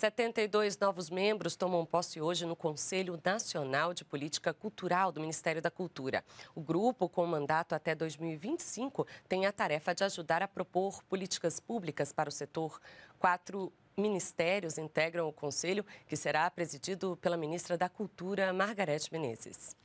72 novos membros tomam posse hoje no Conselho Nacional de Política Cultural do Ministério da Cultura. O grupo, com mandato até 2025, tem a tarefa de ajudar a propor políticas públicas para o setor. Quatro ministérios integram o conselho, que será presidido pela ministra da Cultura, Margarete Menezes.